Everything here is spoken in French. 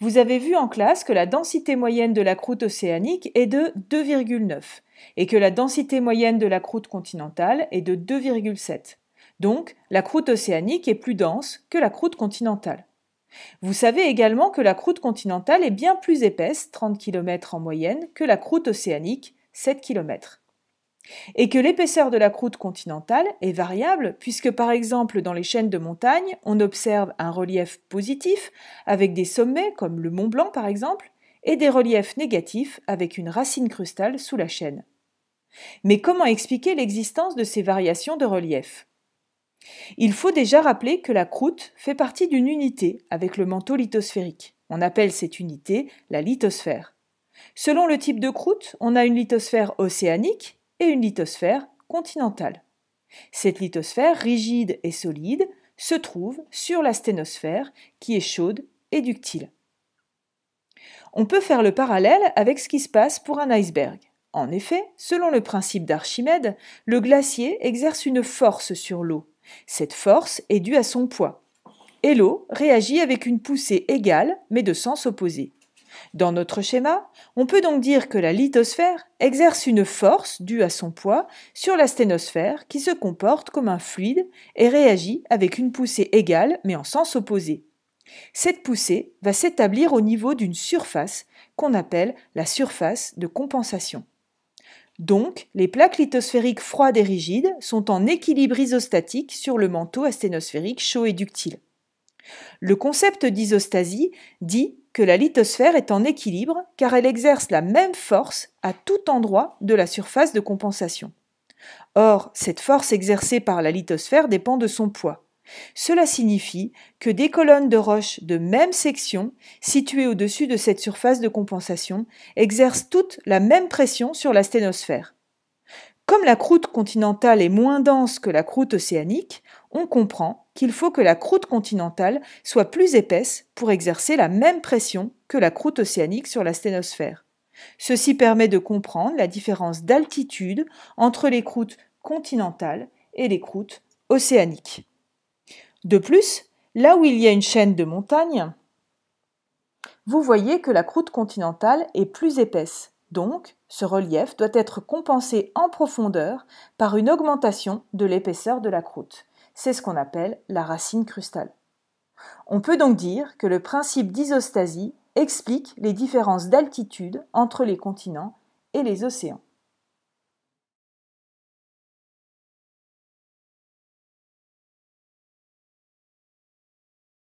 Vous avez vu en classe que la densité moyenne de la croûte océanique est de 2,9 et que la densité moyenne de la croûte continentale est de 2,7. Donc, la croûte océanique est plus dense que la croûte continentale. Vous savez également que la croûte continentale est bien plus épaisse, 30 km en moyenne, que la croûte océanique, 7 km et que l'épaisseur de la croûte continentale est variable puisque par exemple dans les chaînes de montagne on observe un relief positif avec des sommets comme le Mont Blanc par exemple et des reliefs négatifs avec une racine crustale sous la chaîne. Mais comment expliquer l'existence de ces variations de relief Il faut déjà rappeler que la croûte fait partie d'une unité avec le manteau lithosphérique. On appelle cette unité la lithosphère. Selon le type de croûte, on a une lithosphère océanique et une lithosphère continentale. Cette lithosphère, rigide et solide, se trouve sur la sténosphère qui est chaude et ductile. On peut faire le parallèle avec ce qui se passe pour un iceberg. En effet, selon le principe d'Archimède, le glacier exerce une force sur l'eau. Cette force est due à son poids. Et l'eau réagit avec une poussée égale mais de sens opposé. Dans notre schéma, on peut donc dire que la lithosphère exerce une force due à son poids sur la sténosphère qui se comporte comme un fluide et réagit avec une poussée égale mais en sens opposé. Cette poussée va s'établir au niveau d'une surface qu'on appelle la surface de compensation. Donc, les plaques lithosphériques froides et rigides sont en équilibre isostatique sur le manteau asténosphérique chaud et ductile. Le concept d'isostasie dit que la lithosphère est en équilibre car elle exerce la même force à tout endroit de la surface de compensation. Or, cette force exercée par la lithosphère dépend de son poids. Cela signifie que des colonnes de roches de même section, situées au-dessus de cette surface de compensation, exercent toutes la même pression sur la sténosphère. Comme la croûte continentale est moins dense que la croûte océanique, on comprend qu'il faut que la croûte continentale soit plus épaisse pour exercer la même pression que la croûte océanique sur la sténosphère. Ceci permet de comprendre la différence d'altitude entre les croûtes continentales et les croûtes océaniques. De plus, là où il y a une chaîne de montagnes, vous voyez que la croûte continentale est plus épaisse. Donc, ce relief doit être compensé en profondeur par une augmentation de l'épaisseur de la croûte. C'est ce qu'on appelle la racine crustale. On peut donc dire que le principe d'isostasie explique les différences d'altitude entre les continents et les océans.